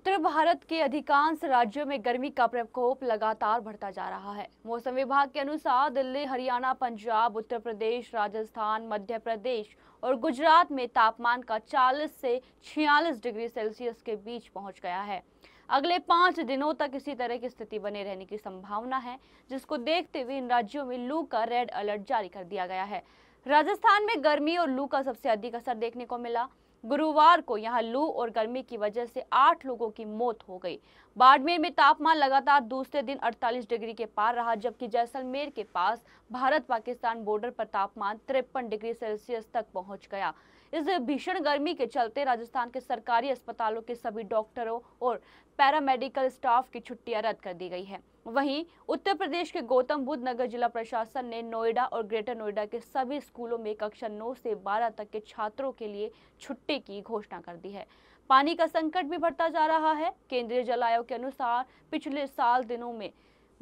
उत्तर भारत के अधिकांश राज्यों में गर्मी का प्रकोप लगातार बढ़ता जा रहा है मौसम विभाग के अनुसार दिल्ली हरियाणा पंजाब उत्तर प्रदेश राजस्थान मध्य प्रदेश और गुजरात में तापमान का 40 से 46 डिग्री सेल्सियस के बीच पहुंच गया है अगले पाँच दिनों तक इसी तरह की स्थिति बने रहने की संभावना है जिसको देखते हुए इन राज्यों में लू का रेड अलर्ट जारी कर दिया गया है राजस्थान में गर्मी और लू का सबसे अधिक असर देखने को मिला गुरुवार को यहां लू और गर्मी की वजह से आठ लोगों की मौत हो गई बाड़मेर में तापमान लगातार दूसरे दिन 48 डिग्री के पार रहा जबकि जैसलमेर के पास भारत पाकिस्तान बॉर्डर पर तापमान तिरपन डिग्री सेल्सियस तक पहुंच गया इस भीषण गर्मी के चलते राजस्थान के सरकारी अस्पतालों के सभी डॉक्टरों और पैरामेडिकल स्टाफ की छुट्टियां रद्द कर दी गई है वहीं उत्तर प्रदेश के गौतम बुद्ध नगर जिला प्रशासन ने नोएडा और ग्रेटर नोएडा के सभी स्कूलों में कक्षा नौ से बारह तक के छात्रों के लिए छुट्टी की घोषणा कर दी है पानी का संकट भी बढ़ता जा रहा है केंद्रीय जल आयोग के अनुसार पिछले साल दिनों में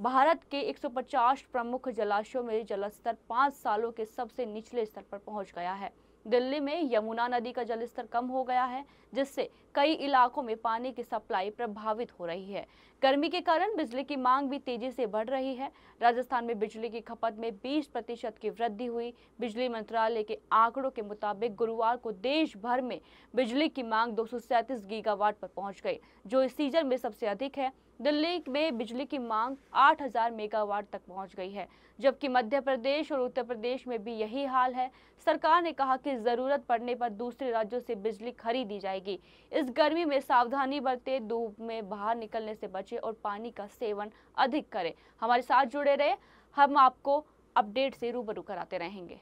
भारत के 150 प्रमुख जलाशयों में जलस्तर पाँच सालों के सबसे निचले स्तर पर पहुंच गया है दिल्ली में यमुना नदी का जलस्तर कम हो गया है जिससे कई इलाकों में पानी की सप्लाई प्रभावित हो रही है गर्मी के कारण बिजली की मांग भी तेजी से बढ़ रही है राजस्थान में बिजली की खपत में 20 प्रतिशत की वृद्धि हुई बिजली मंत्रालय के आंकड़ों के मुताबिक गुरुवार को देश भर में बिजली की मांग दो गीगावाट पर पहुंच गई जो इस सीजन में सबसे अधिक है दिल्ली में बिजली की मांग 8000 मेगावाट तक पहुंच गई है जबकि मध्य प्रदेश और उत्तर प्रदेश में भी यही हाल है सरकार ने कहा कि ज़रूरत पड़ने पर दूसरे राज्यों से बिजली खरीदी जाएगी इस गर्मी में सावधानी बरते धूप में बाहर निकलने से बचे और पानी का सेवन अधिक करें हमारे साथ जुड़े रहे हम आपको अपडेट से रूबरू कराते रहेंगे